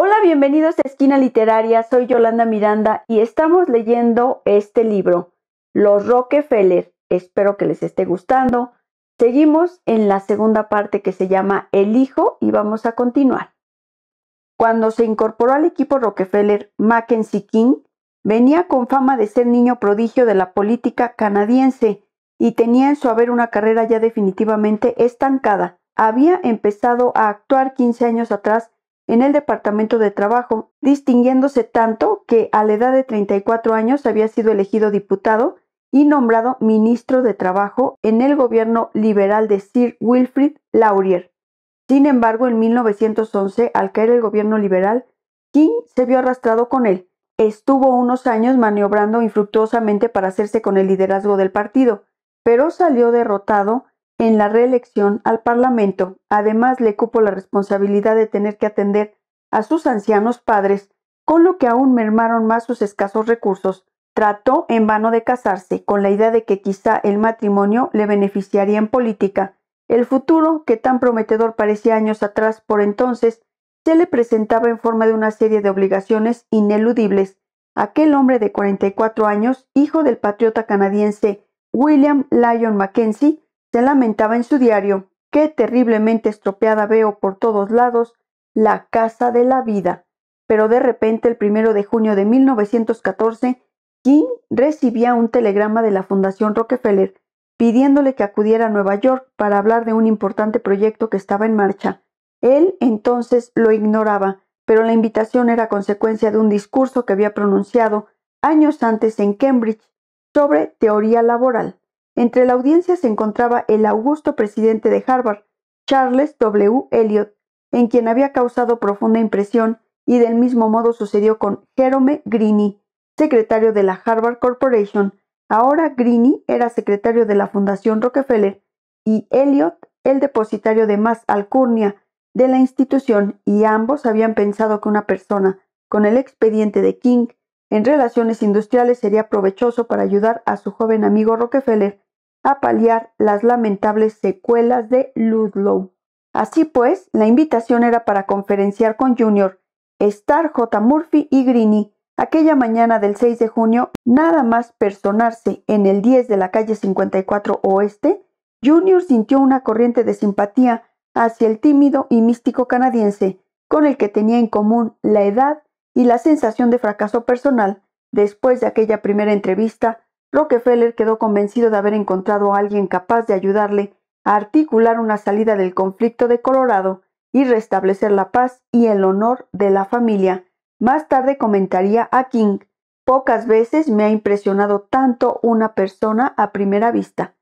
Hola, bienvenidos a Esquina Literaria, soy Yolanda Miranda y estamos leyendo este libro, Los Rockefeller. Espero que les esté gustando. Seguimos en la segunda parte que se llama El Hijo y vamos a continuar. Cuando se incorporó al equipo Rockefeller, Mackenzie King venía con fama de ser niño prodigio de la política canadiense y tenía en su haber una carrera ya definitivamente estancada. Había empezado a actuar 15 años atrás en el Departamento de Trabajo, distinguiéndose tanto que a la edad de 34 años había sido elegido diputado y nombrado ministro de Trabajo en el gobierno liberal de Sir Wilfrid Laurier. Sin embargo, en 1911, al caer el gobierno liberal, King se vio arrastrado con él. Estuvo unos años maniobrando infructuosamente para hacerse con el liderazgo del partido, pero salió derrotado en la reelección al Parlamento, además le cupo la responsabilidad de tener que atender a sus ancianos padres, con lo que aún mermaron más sus escasos recursos, trató en vano de casarse con la idea de que quizá el matrimonio le beneficiaría en política. El futuro, que tan prometedor parecía años atrás por entonces, se le presentaba en forma de una serie de obligaciones ineludibles. Aquel hombre de cuatro años, hijo del patriota canadiense William Lyon Mackenzie, se lamentaba en su diario, qué terriblemente estropeada veo por todos lados la casa de la vida. Pero de repente, el primero de junio de 1914, King recibía un telegrama de la Fundación Rockefeller pidiéndole que acudiera a Nueva York para hablar de un importante proyecto que estaba en marcha. Él entonces lo ignoraba, pero la invitación era consecuencia de un discurso que había pronunciado años antes en Cambridge sobre teoría laboral. Entre la audiencia se encontraba el augusto presidente de Harvard, Charles W. Eliot, en quien había causado profunda impresión, y del mismo modo sucedió con Jerome Greene, secretario de la Harvard Corporation. Ahora Greene era secretario de la Fundación Rockefeller y Eliot el depositario de más alcurnia de la institución y ambos habían pensado que una persona con el expediente de King en relaciones industriales sería provechoso para ayudar a su joven amigo Rockefeller a paliar las lamentables secuelas de Ludlow. Así pues, la invitación era para conferenciar con Junior, Star J. Murphy y Greeny. Aquella mañana del 6 de junio, nada más personarse en el 10 de la calle 54 Oeste, Junior sintió una corriente de simpatía hacia el tímido y místico canadiense, con el que tenía en común la edad y la sensación de fracaso personal después de aquella primera entrevista Rockefeller quedó convencido de haber encontrado a alguien capaz de ayudarle a articular una salida del conflicto de Colorado y restablecer la paz y el honor de la familia. Más tarde comentaría a King, pocas veces me ha impresionado tanto una persona a primera vista.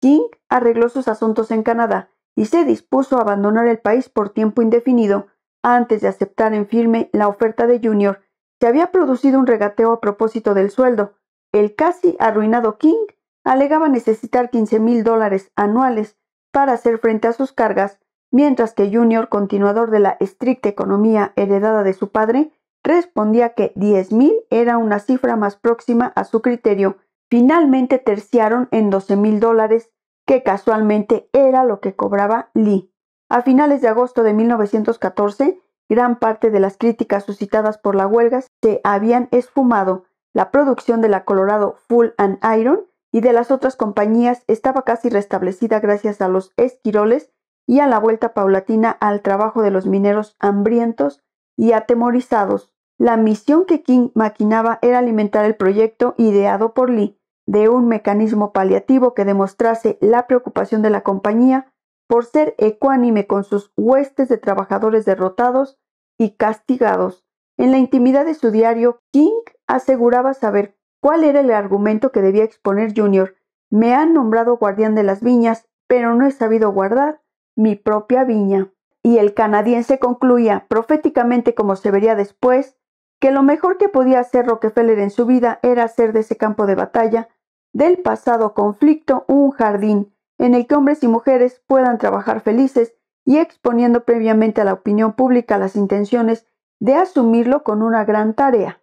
King arregló sus asuntos en Canadá y se dispuso a abandonar el país por tiempo indefinido antes de aceptar en firme la oferta de Junior. que había producido un regateo a propósito del sueldo, el casi arruinado King alegaba necesitar 15 mil dólares anuales para hacer frente a sus cargas, mientras que Junior, continuador de la estricta economía heredada de su padre, respondía que 10 mil era una cifra más próxima a su criterio. Finalmente terciaron en 12 mil dólares, que casualmente era lo que cobraba Lee. A finales de agosto de 1914, gran parte de las críticas suscitadas por la huelga se habían esfumado la producción de la Colorado Full and Iron y de las otras compañías estaba casi restablecida gracias a los esquiroles y a la vuelta paulatina al trabajo de los mineros hambrientos y atemorizados. La misión que King maquinaba era alimentar el proyecto ideado por Lee de un mecanismo paliativo que demostrase la preocupación de la compañía por ser ecuánime con sus huestes de trabajadores derrotados y castigados. En la intimidad de su diario, King aseguraba saber cuál era el argumento que debía exponer Junior. Me han nombrado guardián de las viñas, pero no he sabido guardar mi propia viña. Y el canadiense concluía, proféticamente como se vería después, que lo mejor que podía hacer Rockefeller en su vida era hacer de ese campo de batalla, del pasado conflicto, un jardín en el que hombres y mujeres puedan trabajar felices y exponiendo previamente a la opinión pública las intenciones de asumirlo con una gran tarea.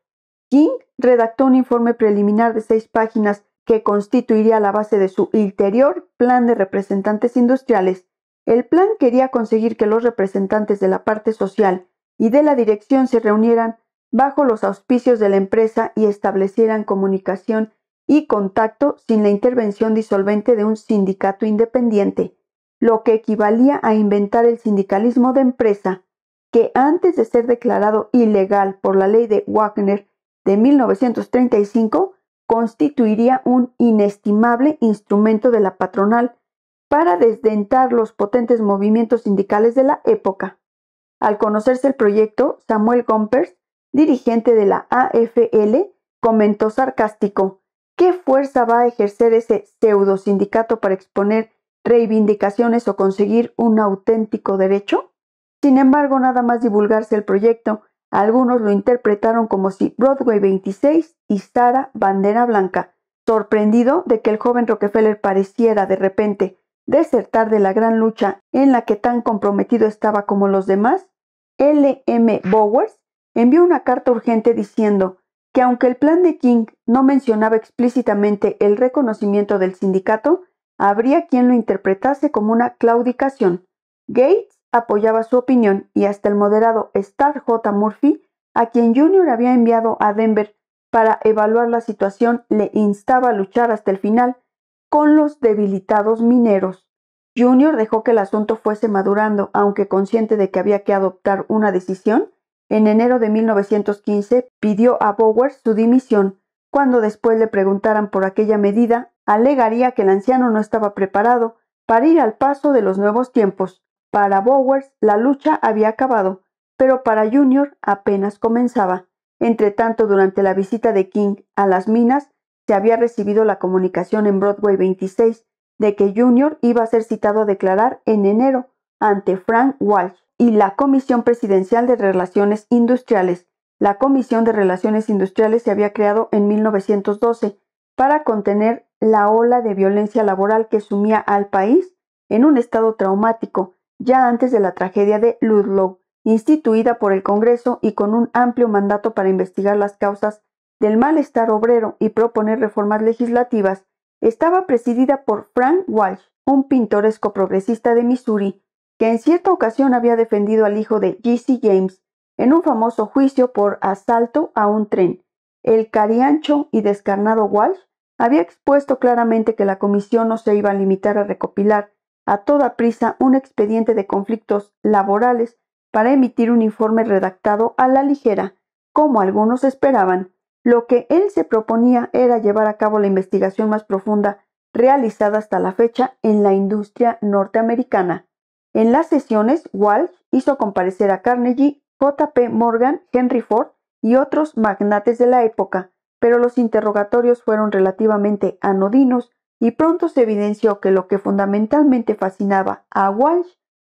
King redactó un informe preliminar de seis páginas que constituiría la base de su ulterior plan de representantes industriales. El plan quería conseguir que los representantes de la parte social y de la dirección se reunieran bajo los auspicios de la empresa y establecieran comunicación y contacto sin la intervención disolvente de un sindicato independiente, lo que equivalía a inventar el sindicalismo de empresa, que antes de ser declarado ilegal por la ley de Wagner de 1935 constituiría un inestimable instrumento de la patronal para desdentar los potentes movimientos sindicales de la época. Al conocerse el proyecto, Samuel Gompers, dirigente de la AFL, comentó sarcástico, ¿qué fuerza va a ejercer ese pseudo sindicato para exponer reivindicaciones o conseguir un auténtico derecho? Sin embargo, nada más divulgarse el proyecto algunos lo interpretaron como si Broadway 26 y Sara Bandera Blanca. Sorprendido de que el joven Rockefeller pareciera de repente desertar de la gran lucha en la que tan comprometido estaba como los demás, L. M. Bowers envió una carta urgente diciendo que aunque el plan de King no mencionaba explícitamente el reconocimiento del sindicato, habría quien lo interpretase como una claudicación. Gates apoyaba su opinión y hasta el moderado Star J. Murphy, a quien Junior había enviado a Denver para evaluar la situación, le instaba a luchar hasta el final con los debilitados mineros. Junior dejó que el asunto fuese madurando, aunque consciente de que había que adoptar una decisión, en enero de 1915 pidió a Bowers su dimisión. Cuando después le preguntaran por aquella medida, alegaría que el anciano no estaba preparado para ir al paso de los nuevos tiempos. Para Bowers la lucha había acabado, pero para Junior apenas comenzaba. tanto, durante la visita de King a las minas, se había recibido la comunicación en Broadway 26 de que Junior iba a ser citado a declarar en enero ante Frank Walsh y la Comisión Presidencial de Relaciones Industriales. La Comisión de Relaciones Industriales se había creado en 1912 para contener la ola de violencia laboral que sumía al país en un estado traumático ya antes de la tragedia de Ludlow, instituida por el Congreso y con un amplio mandato para investigar las causas del malestar obrero y proponer reformas legislativas, estaba presidida por Frank Walsh, un pintoresco progresista de Missouri, que en cierta ocasión había defendido al hijo de G.C. James en un famoso juicio por asalto a un tren. El cariancho y descarnado Walsh había expuesto claramente que la comisión no se iba a limitar a recopilar a toda prisa un expediente de conflictos laborales para emitir un informe redactado a la ligera, como algunos esperaban. Lo que él se proponía era llevar a cabo la investigación más profunda realizada hasta la fecha en la industria norteamericana. En las sesiones, Walsh hizo comparecer a Carnegie, J.P. Morgan, Henry Ford y otros magnates de la época, pero los interrogatorios fueron relativamente anodinos y pronto se evidenció que lo que fundamentalmente fascinaba a Walsh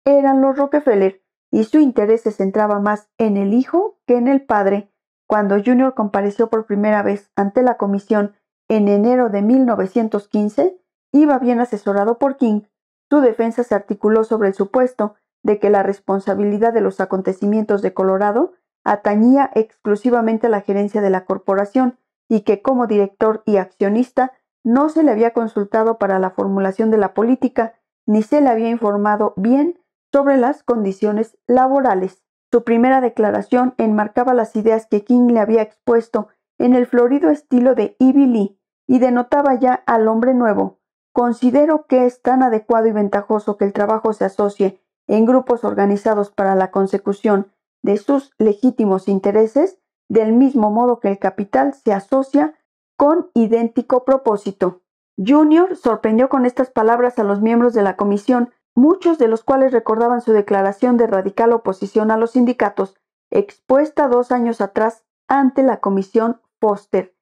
eran los Rockefeller y su interés se centraba más en el hijo que en el padre. Cuando Junior compareció por primera vez ante la comisión en enero de 1915, iba bien asesorado por King. Su defensa se articuló sobre el supuesto de que la responsabilidad de los acontecimientos de Colorado atañía exclusivamente a la gerencia de la corporación y que como director y accionista no se le había consultado para la formulación de la política, ni se le había informado bien sobre las condiciones laborales. Su primera declaración enmarcaba las ideas que King le había expuesto en el florido estilo de Ivy Lee y denotaba ya al hombre nuevo. Considero que es tan adecuado y ventajoso que el trabajo se asocie en grupos organizados para la consecución de sus legítimos intereses, del mismo modo que el capital se asocia con idéntico propósito. Junior sorprendió con estas palabras a los miembros de la comisión, muchos de los cuales recordaban su declaración de radical oposición a los sindicatos, expuesta dos años atrás ante la comisión Foster.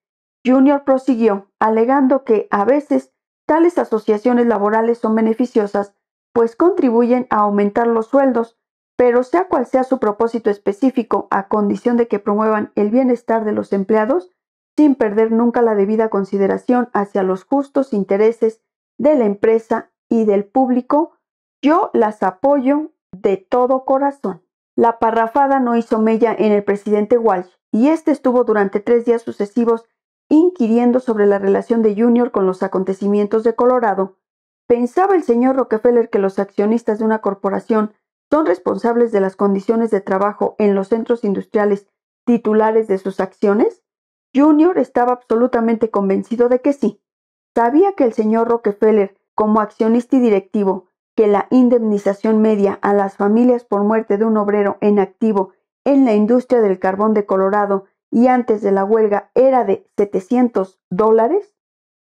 Junior prosiguió, alegando que a veces tales asociaciones laborales son beneficiosas, pues contribuyen a aumentar los sueldos, pero sea cual sea su propósito específico, a condición de que promuevan el bienestar de los empleados, sin perder nunca la debida consideración hacia los justos intereses de la empresa y del público, yo las apoyo de todo corazón. La parrafada no hizo mella en el presidente Walsh y este estuvo durante tres días sucesivos inquiriendo sobre la relación de Junior con los acontecimientos de Colorado. Pensaba el señor Rockefeller que los accionistas de una corporación son responsables de las condiciones de trabajo en los centros industriales titulares de sus acciones? Junior estaba absolutamente convencido de que sí. Sabía que el señor Rockefeller, como accionista y directivo, que la indemnización media a las familias por muerte de un obrero en activo en la industria del carbón de Colorado y antes de la huelga era de 700 dólares?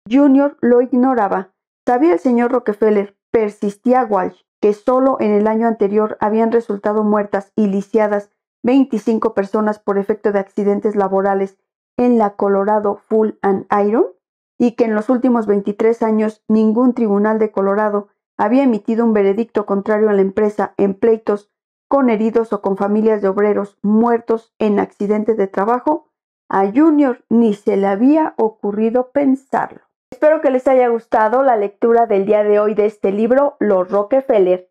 Junior lo ignoraba. Sabía el señor Rockefeller, persistía Walsh, que solo en el año anterior habían resultado muertas y lisiadas 25 personas por efecto de accidentes laborales en la Colorado Full and Iron y que en los últimos 23 años ningún tribunal de Colorado había emitido un veredicto contrario a la empresa en pleitos con heridos o con familias de obreros muertos en accidentes de trabajo, a Junior ni se le había ocurrido pensarlo. Espero que les haya gustado la lectura del día de hoy de este libro, Los Rockefeller.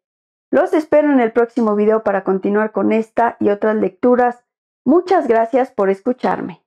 Los espero en el próximo video para continuar con esta y otras lecturas. Muchas gracias por escucharme.